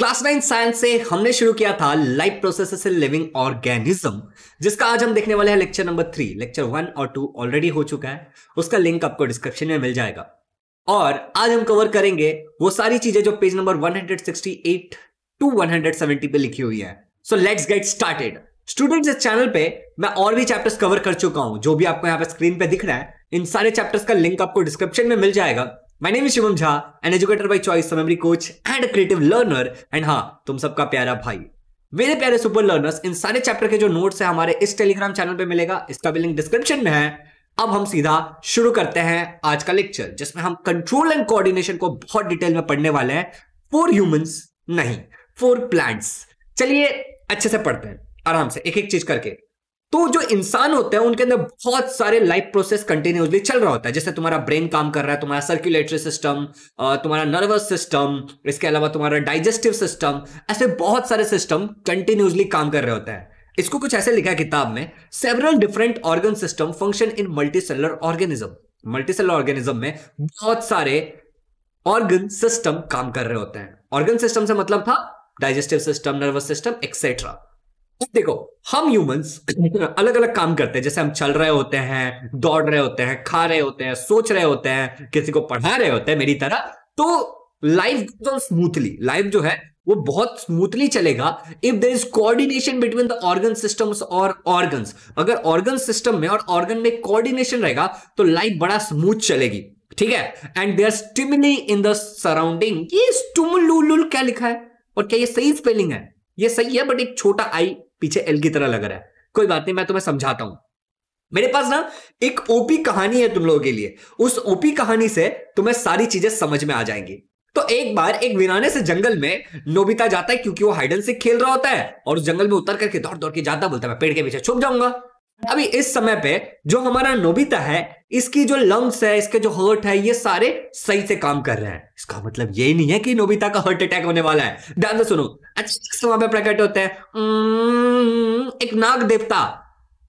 Class nine science से हमने शुरू किया था लाइफ प्रोसेस लिविंग ऑर्गेनिज्म जिसका आज हम देखने वाले हैं lecture number three lecture one और टू ऑलरेडी हो चुका है उसका लिंक आपको डिस्क्रिप्शन में मिल जाएगा और आज हम कवर करेंगे वो सारी चीजें जो पेज नंबर 168 टू 170 पे लिखी हुई है so let's get started students इस चैनल पे मैं और भी चैप्टर्स कवर कर चुका हूं जो भी आपको यहाँ पे स्क्रीन पे दिख रहा है इन सारे चैप्टर्स का लिंक आपको डिस्क्रिप्शन में मिल जाएगा my name is Shivam Jha an educator by choice memory coach and creative learner and हाँ तुम सबका प्यारा भाई मेरे प्यारे सुपर लर्नर्स इन सारे चैप्टर के जो नोट्स है हमारे इस टेलीग्राम चैनल पे मिलेगा इसका भी लिंक डिस्क्रिप्शन में है अब हम सीधा शुरू करते हैं आज का लेक्चर जिसमें हम कंट्रोल एंड कोऑर्डिनेशन को बहुत डिटेल में पढ़ने वाले हैं फोर ह्यूमंस नहीं फोर प्लांट्स चलिए अच्छे से पढ़ते हैं आराम से एक एक चीज करके तो जो इंसान होता है उनके अंदर बहुत सारे लाइफ प्रोसेस कंटिन्यूसली चल रहा होता है जैसे तुम्हारा ब्रेन काम कर रहा है तुम्हारा सर्कुलेटरी सिस्टम तुम्हारा नर्वस सिस्टम इसके अलावा तुम्हारा डाइजेस्टिव सिस्टम ऐसे बहुत सारे सिस्टम कंटिन्यूसली काम कर रहे होते हैं इसको कुछ ऐसे लिखा है किताब में several different organ system function in multi cellular organism multi cellular organism में बहुत सारे ऑर्गन सिस्टम काम कर रहे होते हैं ऑर्गन सिस्टम से मतलब था digestive system nervous system etcetera देखो हम ह्यूमंस अलग अलग काम करते हैं जैसे हम चल रहे होते हैं दौड़ रहे होते हैं खा रहे होते हैं सोच रहे होते हैं किसी को पढ़ा रहे होते हैं मेरी तरह तो लाइफ तो स्मूथली लाइफ जो है वो बहुत स्मूथली चलेगा if there is coordination between the organ systems और ऑर्गन अगर ऑर्गन सिस्टम में और ऑर्गन में कोऑर्डिनेशन रहेगा तो लाइफ बड़ा स्मूथ चलेगी ठीक है and there stimuli in the surrounding ये स्टुमुलुल क्या लिखा है और क्या ये सही स्पेलिंग है ये सही है बट एक छोटा आई पीछे एल की तरह लग रहा है कोई बात नहीं मैं तुम्हें समझाता हूं मेरे पास ना एक ओपी कहानी है तुम लोगों के लिए उस ओपी कहानी से तुम्हें सारी चीजें समझ में आ जाएंगी तो एक बार एक विराने से जंगल में नोबिता जाता है क्योंकि वो हाइडन से खेल रहा होता है और उस जंगल में उतर करके दौड़ दौड़ के जाता बोलता है मैं पेड़ के पीछे छुप जाऊंगा अभी इस समय पे जो हमारा नोबिता है इसकी जो लंग्स है इसके जो हर्ट है ये सारे सही से काम कर रहे हैं इसका मतलब ये नहीं है कि नोबिता का हार्ट अटैक होने वाला है ध्यान से सुनो अच्छे समय पे प्रकट होते हैं एक नाग देवता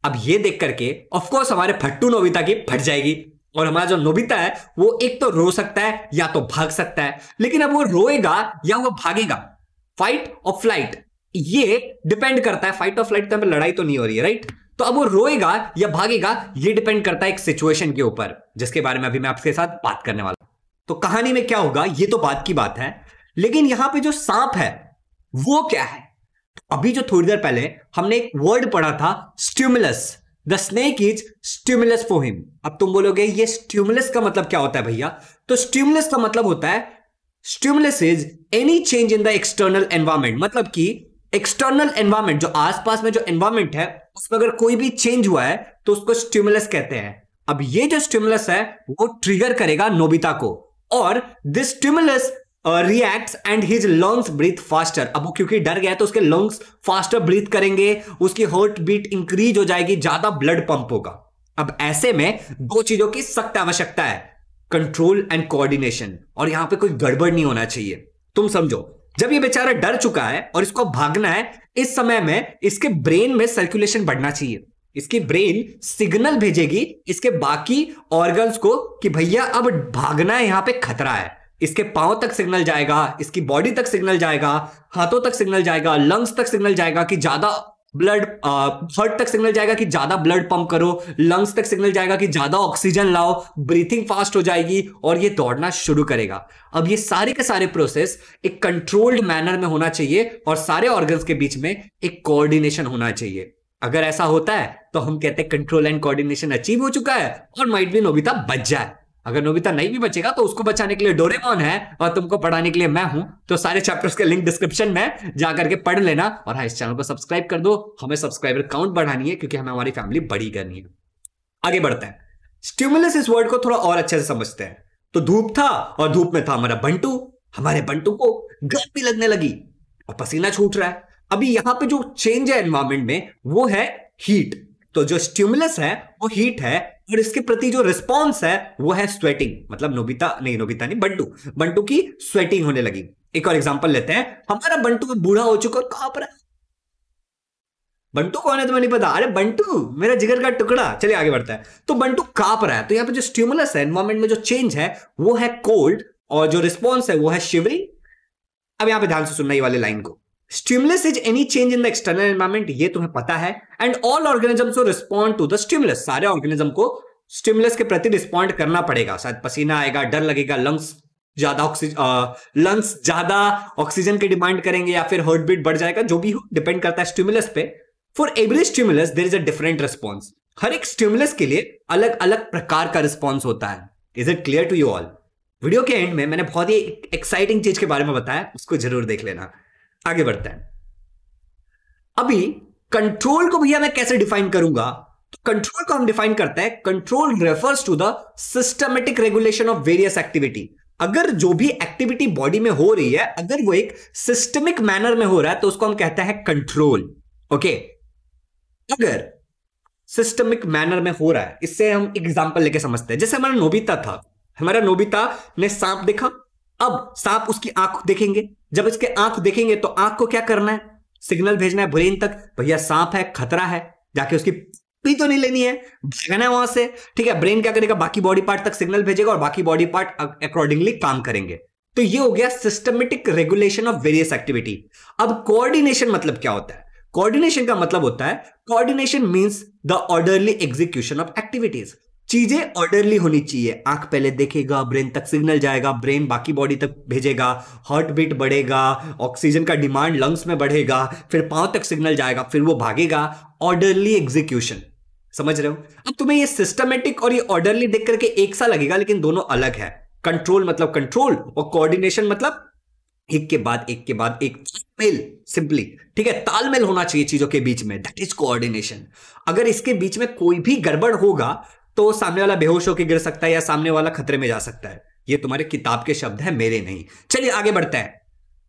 अब ये देख करके ऑफकोर्स हमारे फट्टू नोबिता की फट जाएगी और हमारा जो नोबिता है वो एक तो रो सकता है या तो भाग सकता है लेकिन अब वो रोएगा या वो भागेगा फाइट और फ्लाइट ये डिपेंड करता है फाइट और फ्लाइट तो लड़ाई तो नहीं हो रही है राइट तो अब वो रोएगा या भागेगा ये डिपेंड करता है एक सिचुएशन के ऊपर जिसके बारे में अभी मैं आपके साथ बात करने वाला तो कहानी में क्या होगा ये तो बात की बात है लेकिन यहां पे जो सांप है वो क्या है तो अभी जो थोड़ी देर पहले हमने एक वर्ड पढ़ा था stimulus the snake is stimulus for him अब तुम बोलोगे ये स्ट्यूमुलस का मतलब क्या होता है भैया तो स्ट्यूमुलस का मतलब होता है stimulus is any change in the external environment मतलब कि एक्सटर्नल एनवायरमेंट जो आसपास में जो एनवायरमेंट है उसमें अगर कोई भी चेंज हुआ है तो उसको स्टिमुलस कहते हैं अब ये जो स्टिमुलस है वो ट्रिगर करेगा नोबिता को और this stimulus reacts and his lungs breathe faster अब वो क्योंकि डर गया तो उसके लंग्स फास्टर ब्रीथ करेंगे उसकी हार्ट बीट इंक्रीज हो जाएगी ज्यादा ब्लड पंप होगा अब ऐसे में दो चीजों की सख्त आवश्यकता है कंट्रोल एंड कोऑर्डिनेशन और यहां पे कोई गड़बड़ नहीं होना चाहिए तुम समझो जब ये बेचारा डर चुका है और इसको भागना है इस समय में इसके ब्रेन में सर्कुलेशन बढ़ना चाहिए इसकी ब्रेन सिग्नल भेजेगी इसके बाकी ऑर्गन्स को कि भैया अब भागना है यहां पे खतरा है इसके पांव तक सिग्नल जाएगा इसकी बॉडी तक सिग्नल जाएगा हाथों तक सिग्नल जाएगा लंग्स तक सिग्नल जाएगा कि ज्यादा ब्लड हर्ट uh, तक सिग्नल जाएगा कि ज्यादा ब्लड पंप करो लंग्स तक सिग्नल जाएगा कि ज्यादा ऑक्सीजन लाओ ब्रीथिंग फास्ट हो जाएगी और ये दौड़ना शुरू करेगा अब ये सारे के सारे प्रोसेस एक कंट्रोल्ड मैनर में होना चाहिए और सारे ऑर्गन्स के बीच में एक कोऑर्डिनेशन होना चाहिए अगर ऐसा होता है तो हम कहते हैं कंट्रोल एंड कोऑर्डिनेशन अचीव हो चुका है और माइट बी नोबिता बच जाए अगर नोबिता नहीं भी बचेगा तो उसको बचाने के लिए डोरेमोन है और तुमको पढ़ाने के लिए मैं हूं तो सारे चैप्टर्स के लिंक डिस्क्रिप्शन में जाकर के पढ़ लेना और हाँ इस चैनल को सब्सक्राइब कर दो हमें सब्सक्राइबर काउंट बढ़ानी है क्योंकि हमें हमारी फैमिली बड़ी करनी है आगे बढ़ते हैं स्टिमुलस इस वर्ड को थोड़ा और अच्छे से समझते हैं तो धूप था और धूप में था हमारा बंटू हमारे बंटू को गर्मी लगने लगी और पसीना छूट रहा है अभी यहां पे जो चेंज है एनवायरमेंट में वो है हीट तो जो स्ट्यूमुलस है वो हीट है और इसके प्रति जो रिस्पॉन्स है वो है स्वेटिंग मतलब नोबिता नहीं नोबिता नहीं बंटू बंटू की स्वेटिंग होने लगी एक और एग्जाम्पल लेते हैं हमारा बंटू बूढ़ा हो चुका है कहां पर बंटू कौन है तुम्हें नहीं पता अरे बंटू मेरा जिगर का टुकड़ा चलिए आगे बढ़ता है तो बंटू कांप रहा है तो यहाँ पे जो स्ट्यूमुलस है एनवायरमेंट में जो चेंज है वो है कोल्ड और जो रिस्पॉन्स है वो है शिवरिंग अब यहाँ पे ध्यान से सुनना ये वाले लाइन को stimulus is any change in the external environment ये तुम्हें पता है and all organism respond to the stimulus सारे ऑर्गेनिज्म को स्टिमुलस के प्रति रिस्पॉन्ड करना पड़ेगा शायद पसीना आएगा डर लगेगा लंग्स ज्यादा ऑक्सीजन लंग्स ज्यादा ऑक्सीजन की डिमांड करेंगे या फिर हर्ट बीट बढ़ जाएगा जो भी हो डिपेंड करता है स्टिमुलस पे for every stimulus there is a different response हर एक स्टिमुलस के लिए अलग अलग प्रकार का रिस्पॉन्स होता है is it clear to you all video के एंड में मैंने बहुत ही एक्साइटिंग चीज के बारे में बताया उसको जरूर देख लेना आगे बढ़ते हैं अभी कंट्रोल को भैया मैं कैसे डिफाइन करूंगा तो कंट्रोल को हम डिफाइन करते हैं control refers to the systematic regulation of various activity अगर जो भी एक्टिविटी बॉडी में हो रही है अगर वो एक सिस्टमिक मैनर में हो रहा है तो उसको हम कहते हैं कंट्रोल ओके अगर सिस्टमिक मैनर में हो रहा है इससे हम एग्जाम्पल लेके समझते हैं जैसे हमारा नोबिता था हमारा नोबिता ने सांप देखा अब सांप उसकी आंख देखेंगे जब इसके आंख देखेंगे तो आंख को क्या करना है सिग्नल भेजना है ब्रेन तक भैया सांप है खतरा है जाके उसकी पी तो नहीं लेनी है भागना है वहां से ठीक है ब्रेन क्या करेगा बाकी बॉडी पार्ट तक सिग्नल भेजेगा और बाकी बॉडी पार्ट अकॉर्डिंगली काम करेंगे तो ये हो गया systematic regulation of various activity अब कोऑर्डिनेशन मतलब क्या होता है कोऑर्डिनेशन का मतलब होता है coordination means the orderly execution of activities चीजें ऑर्डरली होनी चाहिए आंख पहले देखेगा ब्रेन तक सिग्नल जाएगा ब्रेन बाकी बॉडी तक भेजेगा हार्ट बीट बढ़ेगा ऑक्सीजन का डिमांड लंग्स में बढ़ेगा फिर पांव तक सिग्नल जाएगा फिर वो भागेगा ऑर्डरली एग्जीक्यूशन समझ रहे हो अब तुम्हें ये सिस्टमेटिक और ये ऑर्डरली देख करके एक सा लगेगा लेकिन दोनों अलग है कंट्रोल मतलब कंट्रोल और कोऑर्डिनेशन मतलब एक के बाद एक के बाद एक तालमेल सिंपली ठीक है तालमेल होना चाहिए चीजों के बीच में दैट इज कोऑर्डिनेशन अगर इसके बीच में कोई भी गड़बड़ होगा तो सामने वाला बेहोश होकर गिर सकता है या सामने वाला खतरे में जा सकता है ये तुम्हारे किताब के शब्द है मेरे नहीं चलिए आगे बढ़ते हैं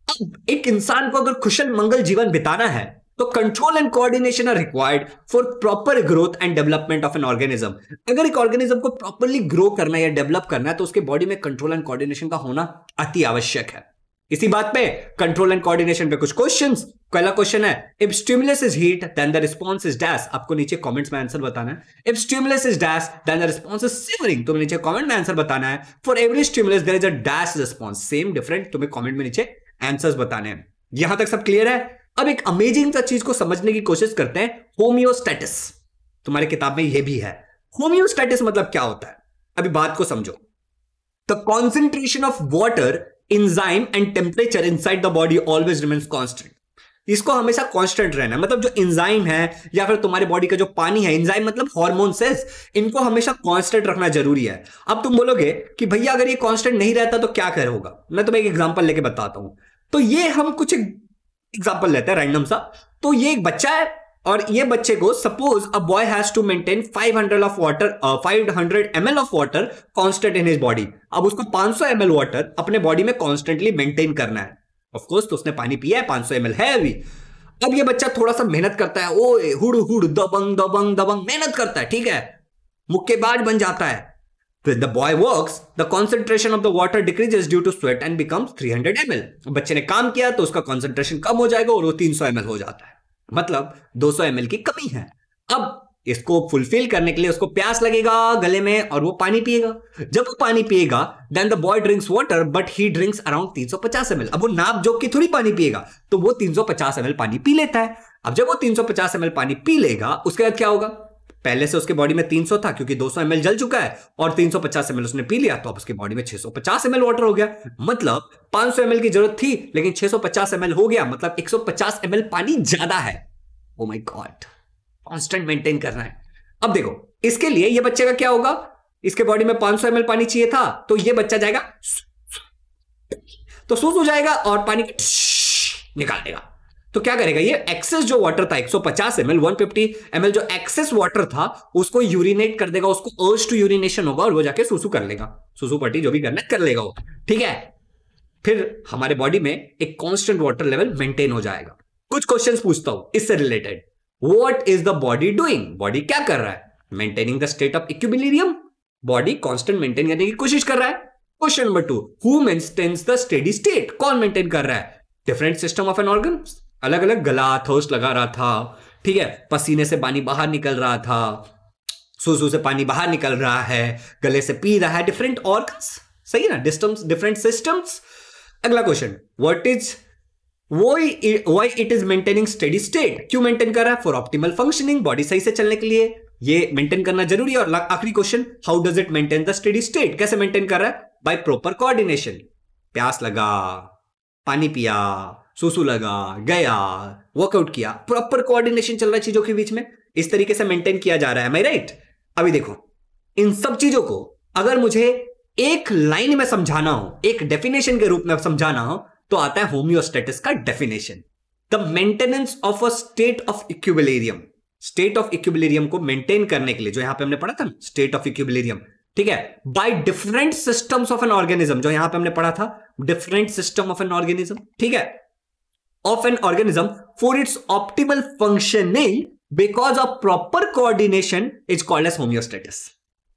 अब एक इंसान को अगर कुशल मंगल जीवन बिताना है तो control and coordination are required for proper growth and development of an organism अगर एक ऑर्गेनिज्म को प्रॉपरली ग्रो करना है या डेवलप करना है तो उसके बॉडी में कंट्रोल एंड कोऑर्डिनेशन का होना अति आवश्यक है इसी बात पे कंट्रोल एंड कोऑर्डिनेशन पे कुछ क्वेश्चंस पहला क्वेश्चन है if stimulus is heat then the response is dash आपको नीचे कमेंट्स में आंसर बताना है if stimulus is dash then the response is shivering तुम्हें नीचे कमेंट में आंसर बताना है for every stimulus there is a dash response same different तुम्हें कमेंट में नीचे आंसर्स बताने हैं यहां तक सब क्लियर है अब एक अमेजिंग सा चीज को समझने की कोशिश करते हैं होमियोस्टेटिस तुम्हारी किताब में यह भी है होमियोस्टेटिस मतलब क्या होता है अभी बात को समझो the concentration of water enzyme and temperature inside the body always remains constant इसको हमेशा कॉन्स्टेंट रहना मतलब जो इंजाइम है या फिर तुम्हारे बॉडी का जो पानी है इंजाइम मतलब हॉर्मोन सेल्स इनको हमेशा कॉन्स्टेंट रखना जरूरी है अब तुम बोलोगे कि भैया अगर ये कॉन्स्टेंट नहीं रहता तो क्या कर होगा मैं तुम्हें एक एग्जाम्पल लेके बताता हूं तो ये हम कुछ एग्जाम्पल लेते हैं रैंडम सा तो ये एक बच्चा है और ये बच्चे को suppose a boy has to maintain 500 of water 500 l of water constant in his body अब उसको 500 एल वाटर अपने बॉडी में कांस्टेंटली मेंटेन करना है ऑफ कोर्स तो उसने पानी पिया है 500 एल है अभी अब ये बच्चा थोड़ा सा मेहनत करता है ओ हुड़ हुड़ दबंग दबंग दबंग मेहनत करता है ठीक है मुक्केबाज बन जाता है When the boy works, the concentration of the water decreases due to sweat and becomes 300 ml. बच्चे ने काम किया तो उसका concentration कम हो जाएगा और वो 300 ml हो जाता है मतलब 200 सौ की कमी है अब इसको फुलफिल करने के लिए उसको प्यास लगेगा गले में और वो पानी पिएगा जब वो पानी पिएगा then the boy drinks water but he drinks around 350 m अब वो नाप जोक की थोड़ी पानी पिएगा तो वो 350 ml पानी पी लेता है अब जब वो 350 ml पानी पी लेगा उसके बाद क्या होगा पहले से उसके बॉडी में 300 था क्योंकि 200 ml जल चुका है और 350 ml उसने पी लिया तो अब उसके बॉडी में 650 ml वाटर हो गया मतलब 500 ml की जरूरत थी लेकिन 650 ml हो गया मतलब 150 ml पानी ज्यादा है oh my god constant maintain करना है अब देखो इसके लिए ये बच्चे का क्या होगा इसके बॉडी में सौ ml पानी चाहिए था तो यह बच्चा जाएगा तो सूस हो जाएगा और पानी निकाल देगा तो क्या करेगा ये एक्सेस जो वाटर था 150 ml 150 ml जो एक्सेस वाटर था उसको यूरिनेट कर देगा उसको अर्ज टू यूरिनेशन होगा और वो जाके सुसु कर लेगा सुसु पट्टी जो भी करना कर लेगा वो ठीक है फिर हमारे बॉडी में एक कांस्टेंट वाटर लेवल मेंटेन हो जाएगा कुछ क्वेश्चंस पूछता हूं इससे related what is the body doing body क्या कर रहा है maintaining the state of equilibrium body constant maintain करने की कोशिश कर रहा है question number two who maintains the steady state कौन मेंटेन कर रहा है different system of an organ अलग अलग थोस लगा रहा था ठीक है पसीने से पानी बाहर निकल रहा था सूसू से पानी बाहर निकल रहा है गले से पी रहा है डिफरेंट ऑर्गन्स सही है ना डिस्टम्स डिफरेंट सिस्टम्स अगला question what is why why it is maintaining steady state क्यों मेंटेन कर रहा है फॉर ऑप्टिमल फंक्शनिंग बॉडी सही से चलने के लिए ये मेंटेन करना जरूरी है और आखिरी question how does it maintain the steady state कैसे मेंटेन कर रहा है बाय प्रॉपर कोऑर्डिनेशन प्यास लगा पानी पिया सुसु लगा गया वर्कआउट किया प्रॉपर कोऑर्डिनेशन चल रहा है चीजों के बीच में इस तरीके से मेंटेन किया जा रहा है मैं राइट अभी देखो इन सब चीजों को अगर मुझे एक लाइन में समझाना हो एक डेफिनेशन के रूप में समझाना हो तो आता है होम्योस्टेटिस का definition the maintenance of a state of equilibrium state of equilibrium को मेंटेन करने के लिए जो यहां पे हमने पढ़ा था स्टेट ऑफ इक्विबलेरियम ठीक है by different systems of an organism जो यहां पे हमने पढ़ा था different system of an organism ठीक है of an organism for its optimal functioning because of proper coordination is called as homeostasis.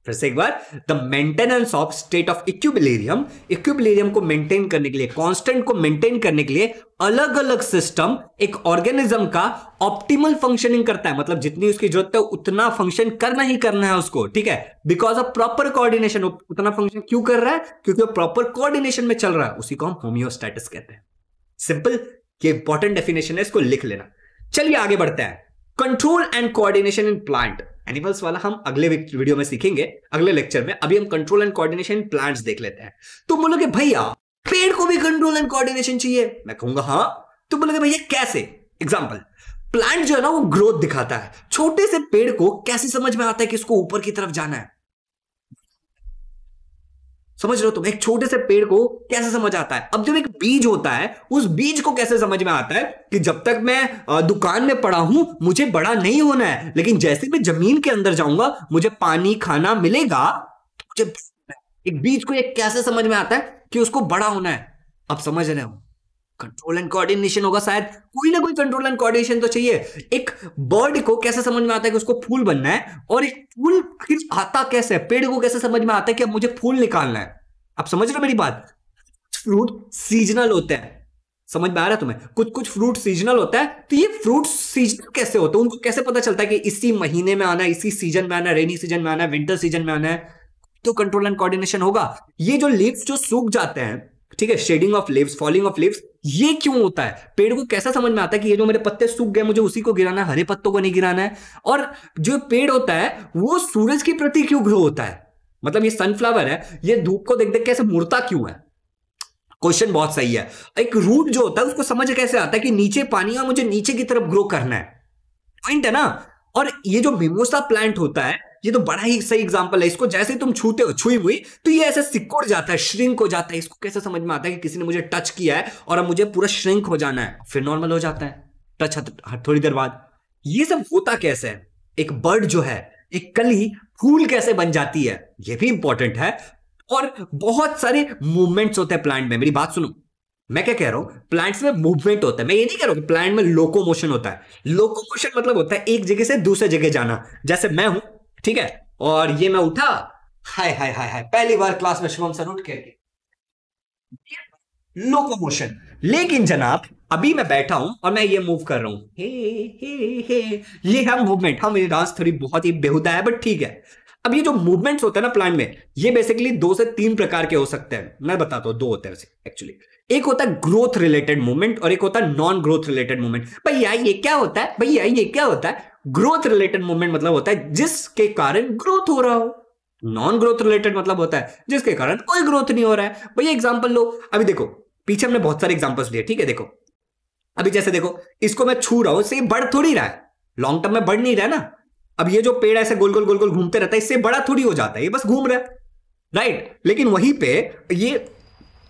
फिर से एक बार the maintenance of state of equilibrium equilibrium को मेंटेन करने के लिए कांस्टेंट को मेंटेन करने के लिए अलग अलग सिस्टम एक ऑर्गेनिज्म का ऑप्टिमल फंक्शनिंग करता है मतलब जितनी उसकी जरूरत है उतना फंक्शन करना ही करना है उसको ठीक है बिकॉज ऑफ प्रॉपर कोऑर्डिनेशन उतना फंक्शन क्यों कर रहा है क्योंकि वो प्रॉपर कोऑर्डिनेशन में चल रहा है उसी को हम होम्योस्टेटिस कहते हैं सिंपल ये इंपॉर्टेंट डेफिनेशन है इसको लिख लेना चलिए आगे बढ़ते हैं control and coordination in plant animals वाला हम अगले वीडियो में सीखेंगे अगले लेक्चर में अभी हम control and coordination in plants देख लेते हैं तो बोलोगे भैया पेड़ को भी कंट्रोल एंड कोऑर्डिनेशन चाहिए मैं कहूंगा हाँ तो बोलोगे भैया कैसे एग्जाम्पल प्लांट जो है ना वो ग्रोथ दिखाता है छोटे से पेड़ को कैसे समझ में आता है कि इसको ऊपर की तरफ जाना है समझ लो तुम एक छोटे से पेड़ को कैसे समझ आता है अब जब एक बीज होता है उस बीज को कैसे समझ में आता है कि जब तक मैं दुकान में पड़ा हूं मुझे बड़ा नहीं होना है लेकिन जैसे मैं जमीन के अंदर जाऊंगा मुझे पानी खाना मिलेगा तो मुझे एक बीज को एक कैसे समझ में आता है कि उसको बड़ा होना है अब समझ रहे हूं कंट्रोल एंड कोऑर्डिनेशन होगा शायद कोई ना कोई कंट्रोल एंड कोऑर्डिनेशन तो चाहिए एक बर्ड को कैसे समझ में आता है कि उसको फूल बनना है और एक फूल फिर आता कैसे है पेड़ को कैसे समझ में आता है कि अब मुझे फूल निकालना है आप समझ रहे हो मेरी बात फ्रूट सीजनल होते हैं समझ में आ रहा है तुम्हें कुछ कुछ फ्रूट सीजनल होता है तो ये फ्रूट सीजनल कैसे होते हैं उनको कैसे पता चलता है कि इसी महीने में आना है इसी सीजन में आना है रेनी सीजन में आना है विंटर सीजन में आना है तो कंट्रोल एंड कोऑर्डिनेशन होगा ये जो लीव्स जो सूख जाते हैं ठीक है shedding of leaves falling of leaves ये क्यों होता है पेड़ को कैसा समझ में आता है कि ये जो मेरे पत्ते सूख गए मुझे उसी को गिराना है हरे पत्तों को नहीं गिराना है और जो पेड़ होता है वो सूरज के प्रति क्यों ग्रो होता है मतलब ये सनफ्लावर है ये धूप को देख देख कैसे मुड़ता क्यों है क्वेश्चन बहुत सही है एक रूट जो होता है उसको समझ कैसे आता है कि नीचे पानी और मुझे नीचे की तरफ ग्रो करना है पॉइंट है ना और ये जो मिमोसा प्लांट होता है ये तो बड़ा ही सही एग्जाम्पल है इसको जैसे तुम छूते हो छुई हुई तो ये ऐसे सिकुड़ जाता है श्रिंक हो जाता है इसको कैसे समझ में आता है कि किसी ने मुझे टच किया है और अब मुझे पूरा श्रिंक हो जाना है फिर नॉर्मल हो जाता है टच थोड़ी देर बाद ये सब होता कैसे है एक बर्ड जो है एक कली फूल कैसे बन जाती है ये भी इंपॉर्टेंट है और बहुत सारे मूवमेंट्स होते हैं प्लांट में मेरी बात सुनो मैं क्या कह रहा हूं प्लांट्स में मूवमेंट होता है मैं ये नहीं कह रहा हूं प्लांट में लोकोमोशन होता है लोकोमोशन मतलब होता है एक जगह से दूसरे जगह जाना जैसे मैं हूं ठीक है और ये मैं उठा हाय हाय हाय हाय पहली बार क्लास में शुभम सर उठ के लोकोमोशन लेकिन जनाब अभी मैं बैठा हूं और मैं ये मूव कर रहा हूं हे हे हे ये है मूवमेंट हाँ मेरी डांस थोड़ी बहुत ही बेहुदा है बट ठीक है अब ये जो मूवमेंट्स होते हैं ना प्लांट में ये बेसिकली दो से तीन प्रकार के हो सकते हैं मैं बताता हूँ दो होते हैं एक्चुअली एक होता है ग्रोथ रिलेटेड मूवमेंट और एक होता है नॉन ग्रोथ रिलेटेड मूवमेंट भैया ये क्या होता है भैया ये क्या होता है ग्रोथ रिलेटेड मूवमेंट मतलब होता है जिसके कारण ग्रोथ हो रहा हो नॉन ग्रोथ रिलेटेड मतलब होता है जिसके कारण कोई ग्रोथ नहीं हो रहा है भैया एग्जाम्पल लो अभी देखो पीछे हमने बहुत सारे एग्जाम्पल्स लिए ठीक है देखो अभी जैसे देखो इसको मैं छू रहा हूं इससे बढ़ थोड़ी रहा है लॉन्ग टर्म में बढ़ नहीं रहा है ना अब ये जो पेड़ ऐसे गोल गोल गोल गोल घूमते रहता है इससे बड़ा थोड़ी हो जाता है ये बस घूम रहा है राइट लेकिन वहीं पे ये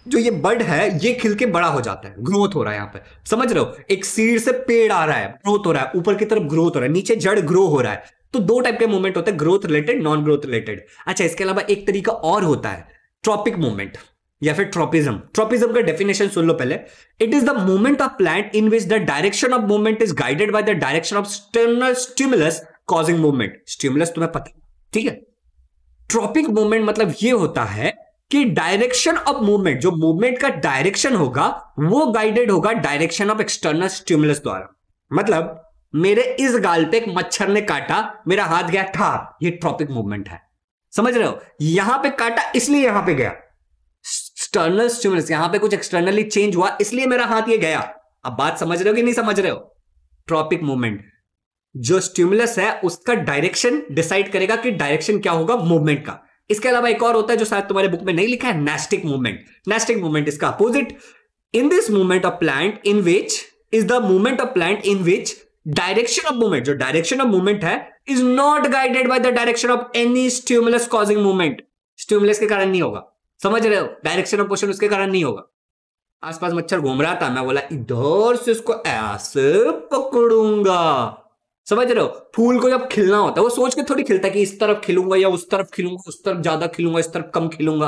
जो ये बर्ड है ये खिल के बड़ा हो जाता है ग्रोथ हो रहा है यहाँ पे समझ रहे हो एक सीड से पेड़ आ रहा है ग्रोथ हो रहा है ऊपर की तरफ ग्रोथ हो रहा है नीचे जड़ ग्रो हो रहा है तो दो टाइप के मूवमेंट होते हैं growth related non growth related अच्छा इसके अलावा एक तरीका और होता है ट्रॉपिक मूवमेंट या फिर ट्रॉपिज्म ट्रॉपिज्म का डेफिनेशन सुन लो पहले it is the movement of plant in which the direction of movement is guided by the direction of stimulus causing movement stimulus तुम्हें पता ठीक है ट्रॉपिक मूवमेंट मतलब ये होता है कि डायरेक्शन ऑफ मूवमेंट जो मूवमेंट का डायरेक्शन होगा वो गाइडेड होगा डायरेक्शन ऑफ एक्सटर्नल स्टिमुलस द्वारा मतलब मेरे इस गाल पे एक मच्छर ने काटा मेरा हाथ गया था ये ट्रॉपिक मूवमेंट है समझ रहे हो यहां पे काटा इसलिए यहां पे गया एक्सटर्नल स्टिमुलस यहां पे कुछ एक्सटर्नली चेंज हुआ इसलिए मेरा हाथ ये गया अब बात समझ रहे हो कि नहीं समझ रहे हो ट्रॉपिक मूवमेंट जो स्टिमुलस है उसका डायरेक्शन डिसाइड करेगा कि डायरेक्शन क्या होगा मूवमेंट का इसके अलावा एक और होता है जो शायद तुम्हारे बुक में नहीं लिखा है नेस्टिक मूवमेंट नेस्टिक मूवमेंट इसका opposite in this movement of plant in which is the movement of plant in which direction of movement जो डायरेक्शन ऑफ मूवमेंट है is not guided by the direction of any stimulus causing movement stimulus के कारण नहीं होगा समझ रहे हो direction of motion उसके कारण नहीं होगा आसपास मच्छर घूम रहा था मैं बोला इधर से उसको ऐसे पकड़ूंगा समझ रहे हो फूल को जब खिलना होता है वो सोच के थोड़ी खिलता है कि इस तरफ खिलूंगा या उस तरफ खिलूंगा उस तरफ ज्यादा खिलूंगा इस तरफ कम खिलूंगा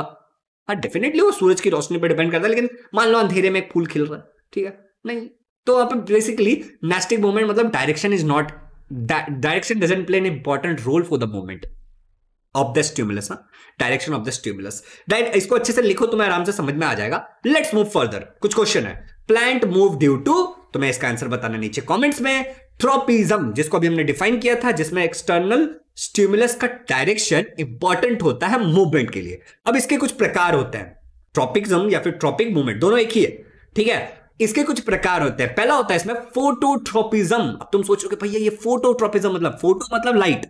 हाँ डेफिनेटली वो सूरज की रोशनी पर डिपेंड करता है लेकिन मान लो अंधेरे में एक फूल खिल रहा है ठीक है नहीं तो आप बेसिकली नेस्टिक मूवमेंट मतलब direction is not direction doesn't play an important role for the movement of the stimulus direction of the stimulus इसको अच्छे से लिखो तुम्हें आराम से समझ में आ जाएगा लेट्स मूव फर्दर कुछ क्वेश्चन है प्लांट मूव ड्यू टू तुम्हें इसका आंसर बताना नीचे कमेंट्स में थ्रोपिज्म जिसको अभी हमने डिफाइन किया था जिसमें एक्सटर्नल स्टिमुलस का डायरेक्शन इंपॉर्टेंट होता है मूवमेंट के लिए अब इसके कुछ प्रकार होते हैं ट्रॉपिकम या फिर ट्रॉपिक मूवमेंट दोनों एक ही है ठीक है इसके कुछ प्रकार होते हैं पहला होता है इसमें फोटोट्रोपिज्म अब तुम सोचो कि भैया ये फोटोट्रोपिज्म मतलब फोटो मतलब लाइट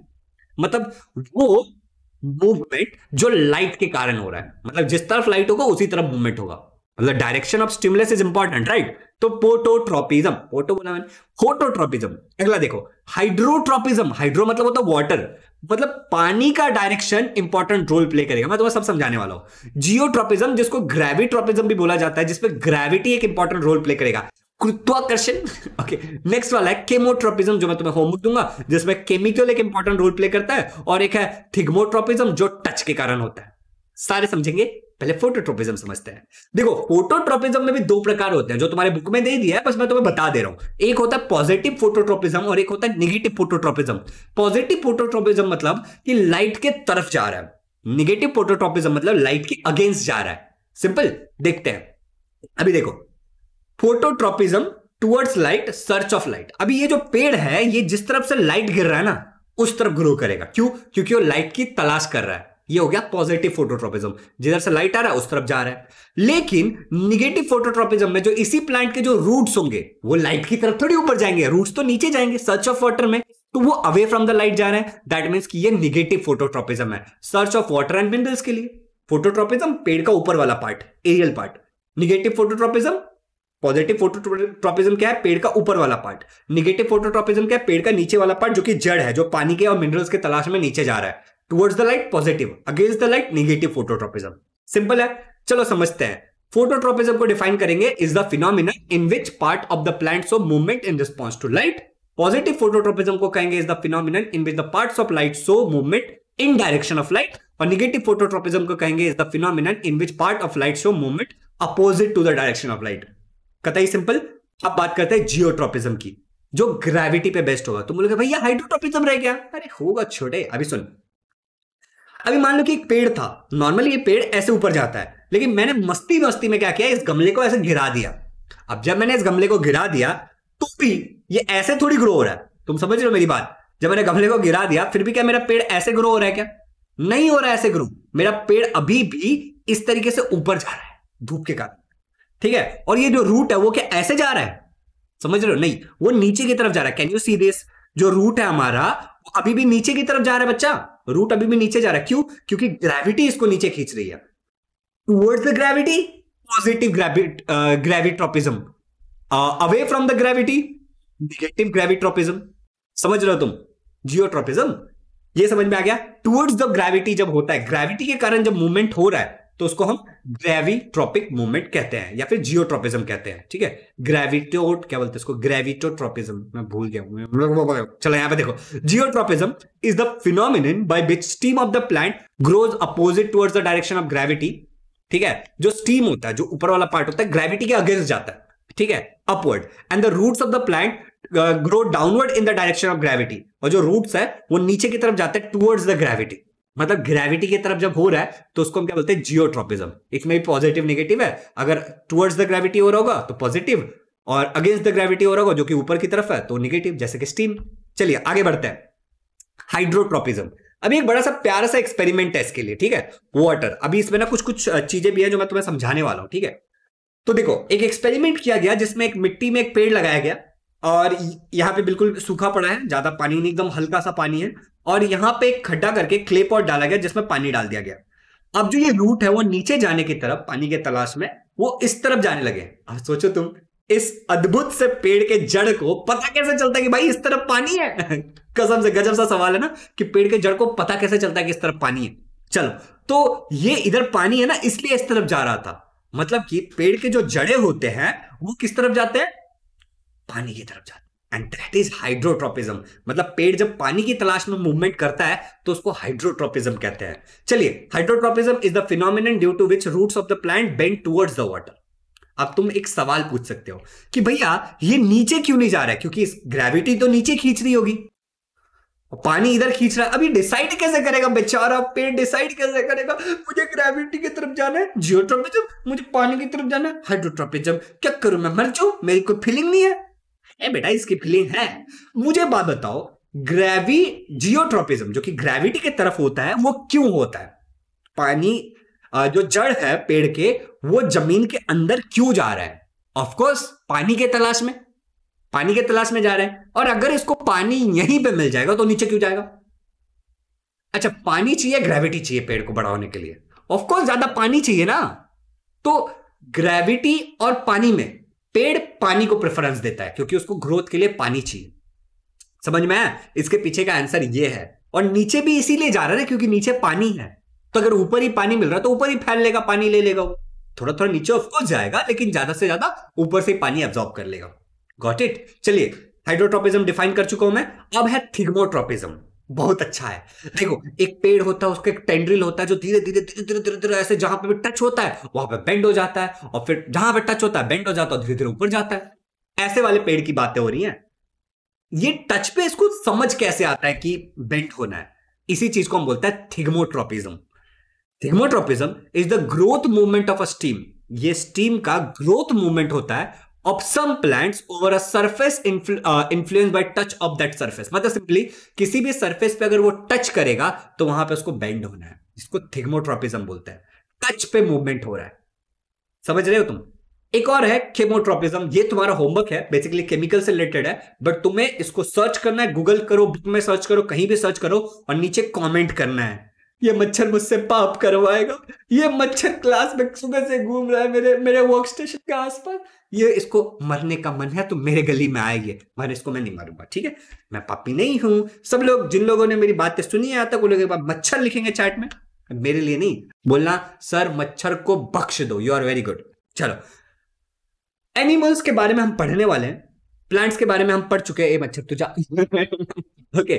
मतलब वो मूवमेंट जो लाइट के कारण हो रहा है मतलब जिस तरफ लाइट होगा उसी तरफ मूवमेंट होगा मतलब direction of stimulus is important right तो पोटोट्रोपिज्म पोटो बोला मैंने फोटोट्रोपिज्म अगला देखो हाइड्रोट्रोपिज्म हाइड्रो मतलब होता है वाटर मतलब पानी का डायरेक्शन इंपॉर्टेंट रोल प्ले करेगा मैं तुम्हें सब समझाने वाला हूं जियोट्रोपिज्म जिसको ग्रेविट्रोपिज्म भी बोला जाता है जिसमें ग्रेविटी एक इंपॉर्टेंट रोल प्ले करेगा कृत्वाकर्षण ओके नेक्स्ट वाला है केमोट्रोपिज्म जो मैं तुम्हें होमवर्क दूंगा जिसमें केमिकल एक इंपॉर्टेंट रोल प्ले करता है और एक है थिग्मोट्रोपिज्म जो टच के कारण होता है सारे समझेंगे पहले फोटोट्रोपिज्म समझते हैं देखो फोटोट्रोपिज्म में भी दो प्रकार होते हैं जो तुम्हारे बुक में दे दिया है बस मैं तुम्हें बता दे रहा हूं एक होता है पॉजिटिव फोटोट्रोपिज्म और एक होता है निगेटिव फोटोट्रोपिज्म पॉजिटिव फोटोट्रोपिज्म मतलब कि लाइट के तरफ जा रहा है निगेटिव फोटोट्रोपिज्म मतलब लाइट के अगेंस्ट जा रहा है सिंपल देखते हैं अभी देखो phototropism towards light search of light अभी ये जो पेड़ है ये जिस तरफ से लाइट गिर रहा है ना उस तरफ ग्रो करेगा क्यों क्योंकि वो लाइट की तलाश कर रहा है ये हो गया पॉजिटिव फोटोट्रोपिज्म जिधर से लाइट आ रहा है उस तरफ जा रहा है लेकिन निगेटिव फोटोट्रोपिज्म में जो इसी प्लांट के जो रूट्स होंगे वो लाइट की तरफ थोड़ी ऊपर जाएंगे रूट्स तो नीचे जाएंगे सर्च ऑफ वाटर में तो वो अवे फ्रॉम द लाइट जा रहे हैं दैट मीन्स कि ये निगेटिव फोटोट्रोपिज्म है search of water and minerals के लिए फोटोट्रोपिज्म पेड़ का ऊपर वाला part aerial part negative phototropism positive phototropism क्या है पेड़ का ऊपर वाला पार्ट निगेटिव फोटोट्रोपिज्म क्या है पेड़ का नीचे वाला पार्ट जो कि जड़ है जो पानी के और मिनरल्स के तलाश में नीचे जा रहा है towards the light positive against the light negative phototropism simple है चलो समझते हैं फोटोट्रोपिज्म को डिफाइन करेंगे is the phenomena in which part of the plant so movement in response to light positive phototropism को कहेंगे is the phenomenon in which the part of light so movement in direction of light और negative phototropism को कहेंगे is the phenomenon in which part of light show movement opposite to the direction of light कतई simple अब बात करते हैं geotropism की जो ग्रेविटी पे बेस्ट होगा तुम तो बोलोगे भैया हाइड्रोट्रोपिज्म रह गया अरे होगा छोटे अभी सुन अभी मान लो कि एक पेड़ था नॉर्मली ये पेड़ ऐसे ऊपर जाता है लेकिन मैंने मस्ती मस्ती में क्या किया इस गमले को ऐसे घिरा दिया अब जब मैंने इस गमले को घिरा दिया तो भी ये ऐसे थोड़ी ग्रो हो रहा है तुम समझ रहे हो मेरी बात जब मैंने गमले को गिरा दिया फिर भी क्या मेरा पेड़ ऐसे ग्रो हो रहा है क्या नहीं हो रहा है ऐसे ग्रो मेरा पेड़ अभी भी इस तरीके से ऊपर जा रहा है धूप के कारण ठीक है और ये जो रूट है वो क्या ऐसे जा रहा है समझ रहे हो नहीं वो नीचे की तरफ जा रहा है कैन यू सी दिस जो रूट है हमारा अभी भी नीचे की तरफ जा रहा है बच्चा रूट अभी भी नीचे जा रहा है क्यों क्योंकि ग्रेविटी इसको नीचे खींच रही है towards the gravity positive gravitropism away from the gravity negative gravitropism समझ रहे हो तुम जियोट्रोपिज्म ये समझ में आ गया टूवर्ड्स द ग्रेविटी जब होता है ग्रेविटी के कारण जब मूवमेंट हो रहा है तो उसको हम ग्रेविट्रोपिक मूवमेंट कहते हैं या फिर जियोट्रॉपिज्म कहते हैं ठीक है ग्रेविटोट क्या बोलते हैं इसको ग्रेविटोट्रॉपिज्म मैं भूल गया चलो यहां पे देखो geotropism is the phenomenon by which stem of the plant grows opposite towards the direction of gravity ठीक है जो स्टीम होता है जो ऊपर वाला पार्ट होता है ग्रेविटी के अगेंस्ट जाता है ठीक है upward and the roots of the plant grow downward in the direction of gravity और जो रूट्स है वो नीचे की तरफ जाते हैं टुवर्ड्स द ग्रेविटी मतलब ग्रेविटी की तरफ जब हो रहा है तो उसको हम क्या बोलते हैं जियोट्रोपिज्म इसमें भी पॉजिटिव नेगेटिव है अगर टुवर्ड्स द ग्रेविटी हो रहा होगा तो पॉजिटिव और अगेंस्ट द ग्रेविटी हो रहा होगा जो कि ऊपर की तरफ है तो निगेटिव जैसे कि स्टीम चलिए आगे बढ़ते हैं हाइड्रोट्रोपिज्म अभी एक बड़ा सा प्यारा सा एक्सपेरिमेंट है इसके लिए ठीक है वाटर अभी इसमें ना कुछ कुछ चीजें भी है जो मैं तुम्हें समझाने वाला हूं ठीक है तो देखो एक एक्सपेरिमेंट किया गया जिसमें एक मिट्टी में एक पेड़ लगाया गया और यहाँ पे बिल्कुल सूखा पड़ा है ज्यादा पानी नहीं एकदम हल्का सा पानी है और यहां पे खड्डा करके क्ले पॉट डाला गया जिसमें पानी डाल दिया गया अब जो ये रूट है वो नीचे जाने की तरफ पानी के तलाश में वो इस तरफ जाने लगे अब सोचो तुम इस अद्भुत से पेड़ के जड़ को पता कैसे चलता है कि भाई इस तरफ पानी है कसम से गजब सा सवाल है ना कि पेड़ के जड़ को पता कैसे चलता है कि इस तरफ पानी है चलो तो ये इधर पानी है ना इसलिए इस तरफ जा रहा था मतलब कि पेड़ के जो जड़े होते हैं वो किस तरफ जाते हैं पानी की तरफ जाते हैं एंड दैट इज हाइड्रोट्रोपिज्म मतलब पेड़ जब पानी की तलाश में मूवमेंट करता है तो उसको हाइड्रोट्रोपिज्म कहते हैं चलिए hydrotropism is the phenomenon due to which roots of the plant bend towards the water अब तुम एक सवाल पूछ सकते हो कि भैया ये नीचे क्यों नहीं जा रहा है क्योंकि ग्रेविटी तो नीचे खींच रही होगी पानी इधर खींच रहा है अभी डिसाइड कैसे करेगा बेचारा पेड़ डिसाइड कैसे करेगा मुझे ग्रेविटी की तरफ जाना है जियोट्रोपिज्म मुझे पानी की तरफ जाना है हाइड्रोट्रोपिज्म क्या करूं मैं मर जाऊं मेरी कोई फीलिंग नहीं है ए बेटा इसकी फीलिंग है मुझे बात बताओ ग्रेवी जियोट्रोपिज्म जो कि ग्रेविटी की तरफ होता है वो क्यों होता है पानी जो जड़ है पेड़ के वो जमीन के अंदर क्यों जा रहा है ऑफकोर्स पानी के तलाश में पानी के तलाश में जा रहे हैं और अगर इसको पानी यहीं पे मिल जाएगा तो नीचे क्यों जाएगा अच्छा पानी चाहिए ग्रेविटी चाहिए पेड़ को बढ़ाने के लिए ऑफकोर्स ज्यादा पानी चाहिए ना तो ग्रेविटी और पानी में पेड़ पानी को प्रेफरेंस देता है क्योंकि उसको ग्रोथ के लिए पानी चाहिए समझ में आया इसके पीछे का आंसर ये है और नीचे भी इसीलिए जा रहा है क्योंकि नीचे पानी है तो अगर ऊपर ही पानी मिल रहा है तो ऊपर ही फैल लेगा पानी ले लेगा वो थोड़ा थोड़ा नीचे ऑफकोर्स जाएगा लेकिन ज्यादा से ज्यादा ऊपर से पानी एब्जॉर्ब कर लेगा गॉट इट चलिए हाइड्रोट्रोपिज्म डिफाइन कर चुका हूं मैं अब है थिग्मोट्रोपिज्म बहुत अच्छा है देखो एक पेड़ होता है उसका एक टेंड्रिल होता है जो धीरे धीरे धीरे धीरे धीरे धीरे ऐसे जहां पे भी टच होता है वहां पे बेंड हो जाता है और फिर जहां पे टच होता है बेंड हो जाता है धीरे धीरे ऊपर जाता है ऐसे वाले पेड़ की बातें हो रही हैं ये टच पे इसको समझ कैसे आता है कि बेंड होना है इसी चीज को हम बोलते हैं thigmotropism thigmotropism is the growth movement of a stem ये स्टीम का ग्रोथ मूवमेंट होता है of some plants over a surface influ, uh, influenced by touch of मतलब सिंपली किसी भी सरफेस पे अगर वो टच करेगा तो वहां पे उसको बेंड होना है इसको थिग्मोट्रोपिज्म बोलते हैं टच पे मूवमेंट हो रहा है समझ रहे हो तुम एक और है केमोट्रोपिज्म ये तुम्हारा होमवर्क है बेसिकली केमिकल से रिलेटेड है बट तुम्हें इसको सर्च करना है गूगल करो बुक में सर्च करो कहीं भी सर्च करो और नीचे कमेंट करना है ये मच्छर मुझसे पाप करवाएगा ये मच्छर क्लास में सुबह से घूम रहा है मेरे मेरे वर्क स्टेशन के आसपास ये इसको मरने का मन है तो मेरे गली में आएगी मगर इसको मैं नहीं मारूंगा ठीक है मैं पापी नहीं हूं सब लोग जिन लोगों ने मेरी बातें सुनी है तक वो लोग मच्छर लिखेंगे चैट में मेरे लिए नहीं बोलना सर मच्छर को बख्श दो यू आर वेरी गुड चलो एनिमल्स के बारे में हम पढ़ने वाले हैं प्लांट्स के बारे में हम पढ़ चुके हैं ए मच्छर तुझा ओके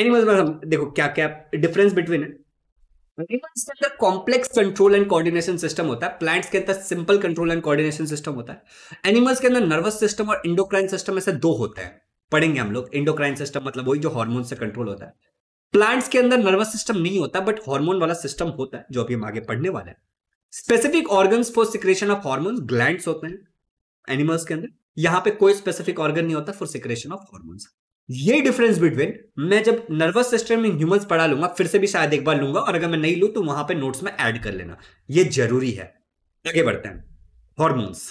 एनिमल्स में हम देखो क्या क्या डिफरेंस बिटवीन है के अंदर complex control and coordination system होता है प्लांट्स के अंदर simple control and coordination system होता है एनिमल्स के अंदर नर्वस सिस्टम और इंडोक्राइन सिस्टम ऐसे दो होते हैं पढ़ेंगे हम लोग इंडोक्राइन सिस्टम मतलब वही जो हार्मोन से कंट्रोल होता है प्लांट्स के अंदर नर्वस सिस्टम नहीं होता बट हार्मोन वाला सिस्टम होता है जो अभी हम आगे पढ़ने वाले हैं specific organs for secretion of hormone glands होते हैं एनिमल्स के अंदर यहाँ पे कोई स्पेसिफिक ऑर्गन नहीं होता फॉर सिक्रेशन ऑफ हार्मोन्स ये डिफरेंस बिटवीन मैं जब नर्वस सिस्टम इन ह्यूमंस पढ़ा लूंगा फिर से भी शायद एक बार लूंगा और अगर मैं नहीं लू तो वहां पे नोट्स में ऐड कर लेना ये जरूरी है आगे बढ़ते हैं हॉर्मोन्स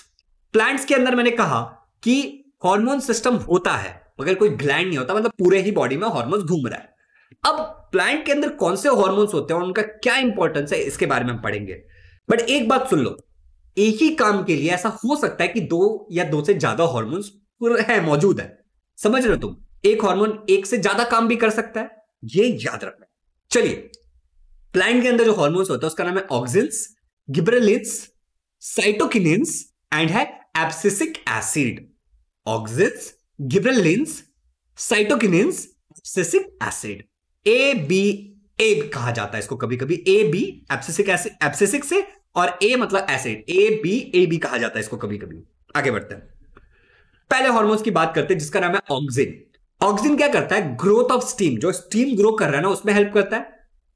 प्लांट्स के अंदर मैंने कहा कि हॉर्मोन सिस्टम होता है मगर कोई ग्लैंड नहीं होता मतलब पूरे ही बॉडी में हॉर्मोन्स घूम रहा है अब प्लांट के अंदर कौन से हॉर्मोन्स होते हैं और उनका क्या इंपॉर्टेंस है इसके बारे में हम पढ़ेंगे बट एक बात सुन लो एक ही काम के लिए ऐसा हो सकता है कि दो या दो से ज्यादा हॉर्मोन्स है मौजूद है समझ रहे हो तुम एक हार्मोन एक से ज्यादा काम भी कर सकता है ये याद रखना चलिए प्लांट के अंदर जो हार्मोन्स होता है उसका नाम है ऑक्सिल्स गिब्रेलिन्स साइटोकिनिन्स एंड है abscisic acid auxins gibberellins cytokinins abscisic acid A B A कहा जाता है इसको कभी कभी A B abscisic acid abscisic से और ए मतलब acid A B A B कहा जाता है इसको कभी कभी आगे बढ़ते हैं पहले हॉर्मोन्स की बात करते हैं जिसका नाम है ऑक्सिन ऑक्सीजन क्या करता है ग्रोथ ऑफ स्टीम जो स्टीम ग्रो कर रहा है ना उसमें हेल्प करता है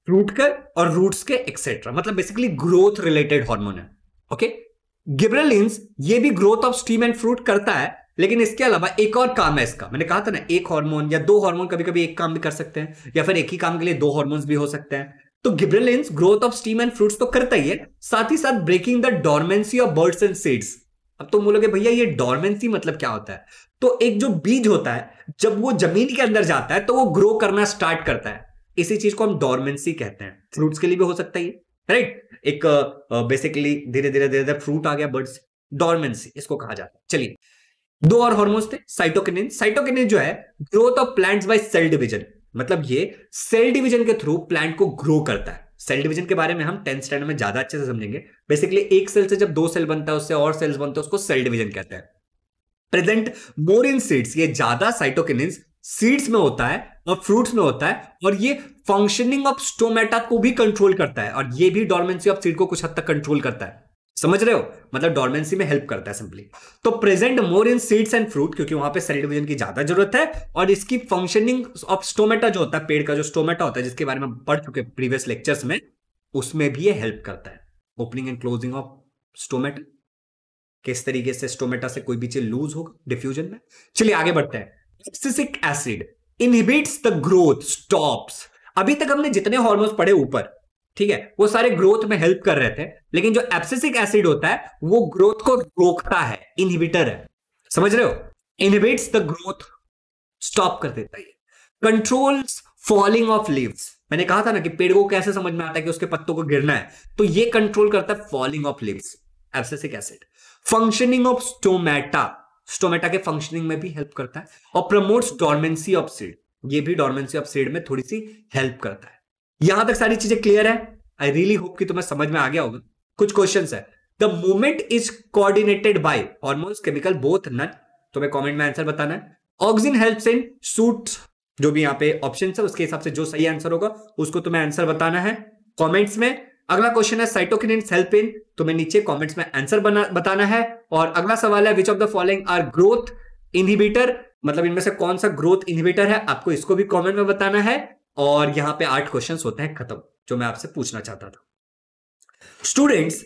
रूट कर और रूट्स के एक्सेट्रा मतलब बेसिकली ग्रोथ रिलेटेड हॉर्मोन है ओके गिब्रेलिन्स ये भी growth of stem and fruit करता है लेकिन इसके अलावा एक और काम है इसका मैंने कहा था ना एक हार्मोन या दो हार्मोन कभी कभी एक काम भी कर सकते हैं या फिर एक ही काम के लिए दो हार्मोन्स भी हो सकते हैं तो gibberellins growth of stem and fruits तो करता ही है साथ ही साथ breaking the dormancy of buds and seeds अब तो बोलोगे भैया ये डॉर्मेंसी मतलब क्या होता है तो एक जो बीज होता है जब वो जमीन के अंदर जाता है तो वो ग्रो करना स्टार्ट करता है इसी चीज को हम डॉर्मेंसी कहते हैं फ्रूट्स के लिए भी हो सकता है राइट right? एक बेसिकली धीरे धीरे धीरे धीरे फ्रूट आ गया बर्ड्स डॉर्मेंसी इसको कहा जाता है चलिए दो और हॉर्मोन्स थे साइटोकिनिन साइटोकिनिन जो है growth of plants by cell division मतलब ये सेल डिवीजन के थ्रू प्लांट को ग्रो करता है सेल डिवीजन के बारे में हम टेंथ स्टैंडर्ड में ज्यादा अच्छे से समझेंगे बेसिकली एक सेल से जब दो सेल बनता है उससे और सेल्स बनते हैं उसको सेल डिवीजन कहते हैं प्रेजेंट मोर इन सीड्स ये ज्यादा साइटोकिनिन सीड्स में होता है और फ्रूट्स में होता है और ये फंक्शनिंग ऑफ स्टोमेटा को भी कंट्रोल करता है और ये भी डॉर्मेंसी ऑफ सीड को कुछ हद तक कंट्रोल करता है समझ रहे हो मतलब डॉर्मेंसी में हेल्प करता है सिंपली तो present more in seeds and fruit क्योंकि वहां पे सेल डिवीजन की ज्यादा जरूरत है और इसकी फंक्शनिंग ऑफ स्टोमेटा जो होता है पेड़ का जो स्टोमेटा होता है जिसके बारे में पढ़ चुके प्रीवियस लेक्चर्स में उसमें भी ये हेल्प करता है opening and closing of stomata किस तरीके से स्टोमेटा से कोई भी चीज लूज होगा डिफ्यूजन में चलिए आगे बढ़ते हैं acid inhibits the growth stops अभी तक हमने जितने हॉर्मोन्स पढ़े ऊपर ठीक है वो सारे ग्रोथ में हेल्प कर रहे थे लेकिन जो एप्सिसिक एसिड होता है वो ग्रोथ को रोकता है इनहिबिटर है समझ रहे हो इनहिबिट्स द ग्रोथ स्टॉप कर देता है कंट्रोल फॉलिंग ऑफ लीव्स मैंने कहा था ना कि पेड़ को कैसे समझ में आता है कि उसके पत्तों को गिरना है तो ये कंट्रोल करता है falling of leaves abscisic acid functioning of stomata stomata के फंक्शनिंग में भी हेल्प करता है और प्रमोट्स डॉर्मेंसी ऑफ सीड ये भी डॉर्मेंसी ऑफ सीड में थोड़ी सी हेल्प करता है यहां तक सारी चीजें क्लियर है आई रियली होप कि तुम्हें समझ में आ गया होगा कुछ क्वेश्चन है the movement is coordinated by hormones chemical both none तुम्हें कमेंट में आंसर बताना है ऑक्सीजन हेल्प्स इन सूट जो भी यहाँ पे ऑप्शन है उसके हिसाब से जो सही आंसर होगा उसको तुम्हें आंसर बताना है कमेंट्स में अगला क्वेश्चन है साइटोकिन सेल पेन तुम्हें नीचे कमेंट्स में आंसर बताना है और अगला सवाल है which of the following are growth inhibitor मतलब इनमें से कौन सा ग्रोथ इनहिबिटर है आपको इसको भी कमेंट में बताना है और यहां पे आठ क्वेश्चन होते हैं खत्म जो मैं आपसे पूछना चाहता था स्टूडेंट्स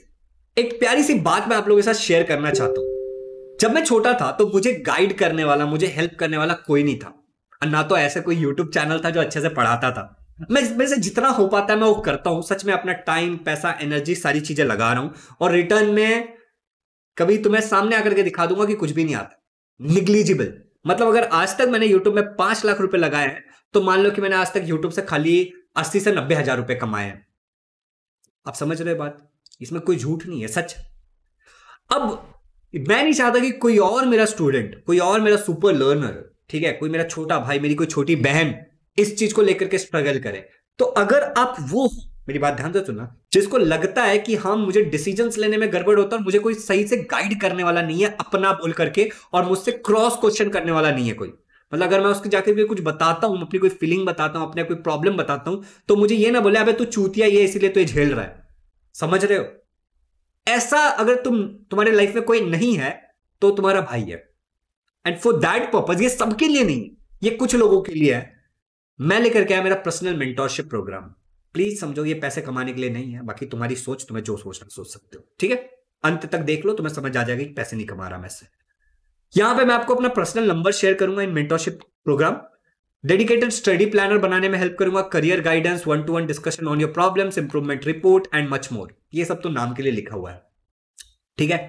एक प्यारी सी बात मैं आप लोगों के साथ शेयर करना चाहता हूं जब मैं छोटा था तो मुझे गाइड करने वाला मुझे हेल्प करने वाला कोई नहीं था ना तो ऐसा कोई यूट्यूब चैनल था जो अच्छे से पढ़ाता था मैं मेरे से जितना हो पाता है मैं वो करता हूँ सच में अपना टाइम पैसा एनर्जी सारी चीजें लगा रहा हूँ और रिटर्न में कभी तुम्हें सामने आकर के दिखा दूंगा कि कुछ भी नहीं आता निग्लिजिबल मतलब अगर आज तक मैंने यूट्यूब में पांच लाख रुपए लगाए हैं तो मान लो कि मैंने आज तक यूट्यूब से खाली अस्सी से नब्बे हजार रुपए कमाए हैं आप समझ रहे बात इसमें कोई झूठ नहीं है सच अब मैं नहीं चाहता कि कोई और मेरा स्टूडेंट कोई और मेरा सुपर लर्नर ठीक है कोई मेरा छोटा भाई मेरी कोई छोटी बहन इस चीज को लेकर के स्ट्रगल करें तो अगर आप वो मेरी बात ध्यान से सुनना जिसको लगता है कि हाँ मुझे डिसीजंस लेने में गड़बड़ होता है मुझे कोई सही से गाइड करने वाला नहीं है अपना बोल करके और मुझसे क्रॉस क्वेश्चन करने वाला नहीं है कोई मतलब अगर मैं उसके जाके भी कुछ बताता हूँ अपनी कोई फीलिंग बताता हूँ अपने कोई प्रॉब्लम बताता हूँ तो मुझे ये ना बोले अबे तू चूतिया ये इसीलिए तो ये झेल रहा है समझ रहे हो ऐसा अगर तुम तुम्हारे लाइफ में कोई नहीं है तो तुम्हारा भाई है एंड फॉर दैट पर्पज ये सबके लिए नहीं है ये कुछ लोगों के लिए है मैं लेकर के आया मेरा पर्सनल मेंटोरशिप प्रोग्राम प्लीज समझो ये पैसे कमाने के लिए नहीं है बाकी तुम्हारी सोच तुम्हें जो सोचना सोच सकते हो ठीक है अंत तक देख लो तुम्हें समझ आ जाएगा कि पैसे नहीं कमा रहा मैं यहां पे मैं आपको अपना पर्सनल नंबर शेयर करूंगा in mentorship program dedicated study planner बनाने में हेल्प करूंगा career guidance one to one discussion on your problem improvement report and much more ये सब तो नाम के लिए लिखा हुआ है ठीक है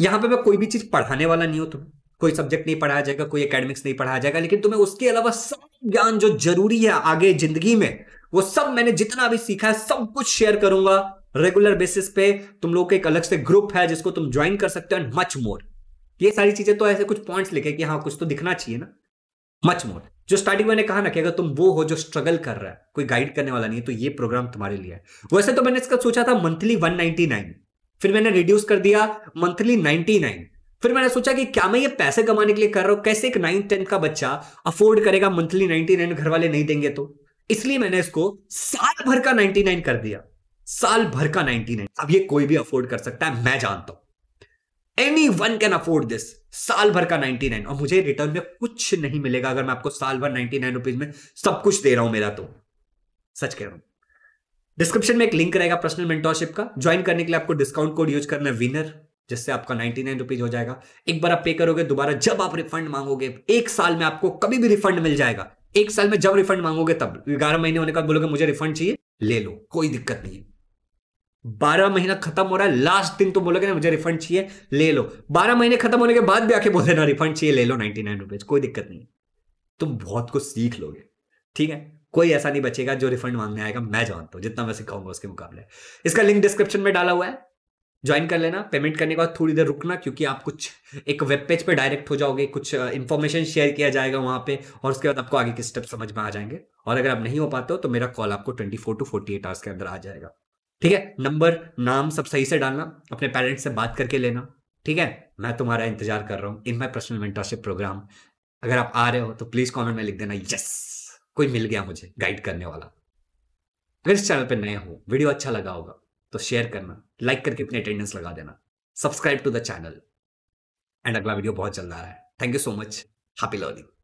यहां पे मैं कोई भी चीज पढ़ाने वाला नहीं हूं तुम्हें कोई सब्जेक्ट नहीं पढ़ाया जाएगा कोई एकेडमिक्स नहीं पढ़ाया जाएगा लेकिन तुम्हें उसके अलावा सब ज्ञान जो जरूरी है आगे जिंदगी में वो सब मैंने जितना भी सीखा है सब कुछ शेयर करूंगा रेगुलर बेसिस पे तुम लोग का एक अलग से ग्रुप है जिसको तुम ज्वाइन कर सकते हो एंड मच मोर ये सारी चीजें तो ऐसे कुछ पॉइंट्स लिखे कि हाँ कुछ तो दिखना चाहिए ना मच मोर जो स्टार्टिंग मैंने कहा ना कि अगर तुम वो हो जो स्ट्रगल कर रहा है कोई गाइड करने वाला नहीं है तो ये प्रोग्राम तुम्हारे लिए है वैसे तो मैंने इसका सोचा था मंथली वन फिर मैंने रिड्यूस कर दिया मंथली नाइनटी फिर मैंने सोचा कि क्या मैं ये पैसे कमाने के लिए कर रहा हूं कैसे एक नाइन्थ टेंथ का बच्चा अफोर्ड करेगा मंथली नाइनटी नाइन घर वाले नहीं देंगे तो इसलिए मैंने इसको साल भर का नाइनटी नाइन कर दिया साल भर का नाइनटी नाइन अब ये कोई भी अफोर्ड कर सकता है मैं जानता हूं anyone can afford this साल भर का नाइनटी नाइन और मुझे रिटर्न में कुछ नहीं मिलेगा अगर मैं आपको साल भर नाइनटी नाइन रुपीज में सब कुछ दे रहा हूं मेरा तो सच कह रहा हूं डिस्क्रिप्शन में एक लिंक रहेगा पर्सनल मेंटोरशिप का ज्वाइन करने के लिए आपको डिस्काउंट कोड यूज करना है विनर जिससे आपका नाइन्टी नाइन रुपीज हो जाएगा एक बार आप पे करोगे दोबारा जब आप रिफंड मांगोगे एक साल में आपको कभी भी रिफंड मिल जाएगा एक साल में जब रिफंड मांगोगे तब ग्यारह महीने होने का बोलोगे मुझे रिफंड चाहिए ले लो कोई दिक्कत नहीं बारह महीना खत्म हो रहा है लास्ट दिन तो बोलोगे ना मुझे रिफंड चाहिए ले लो बारह महीने खत्म होने के बाद भी आके बोल देना रिफंड चाहिए ले लो नाइनटी नाइन रुपीज कोई दिक्कत नहीं तुम बहुत कुछ सीख लोगे ठीक है कोई ऐसा नहीं बचेगा जो रिफंड मांगने आएगा मैं जानता हूं जितना मैं सिखाऊंगा उसके मुकाबले इसका लिंक डिस्क्रिप्शन में डाला हुआ है ज्वाइन कर लेना पेमेंट करने के बाद थोड़ी देर रुकना क्योंकि आप कुछ एक वेब पेज पे डायरेक्ट हो जाओगे कुछ इन्फॉर्मेशन uh, शेयर किया जाएगा वहाँ पे और उसके बाद आपको आगे के स्टेप समझ में आ जाएंगे और अगर आप नहीं हो पाते हो तो मेरा कॉल आपको 24 टू 48 आवर्स के अंदर आ जाएगा ठीक है नंबर नाम सब सही से डालना अपने पेरेंट्स से बात करके लेना ठीक है मैं तुम्हारा इंतजार कर रहा हूँ in my personal mentorship program अगर आप आ रहे हो तो प्लीज कॉमेंट में लिख देना यस कोई मिल गया मुझे गाइड करने वाला अगर इस चैनल पर नए हो वीडियो अच्छा लगा होगा तो शेयर करना लाइक करके अपने अटेंडेंस लगा देना subscribe to the channel and अगला वीडियो बहुत जल्द आ रहा है thank you so much happy learning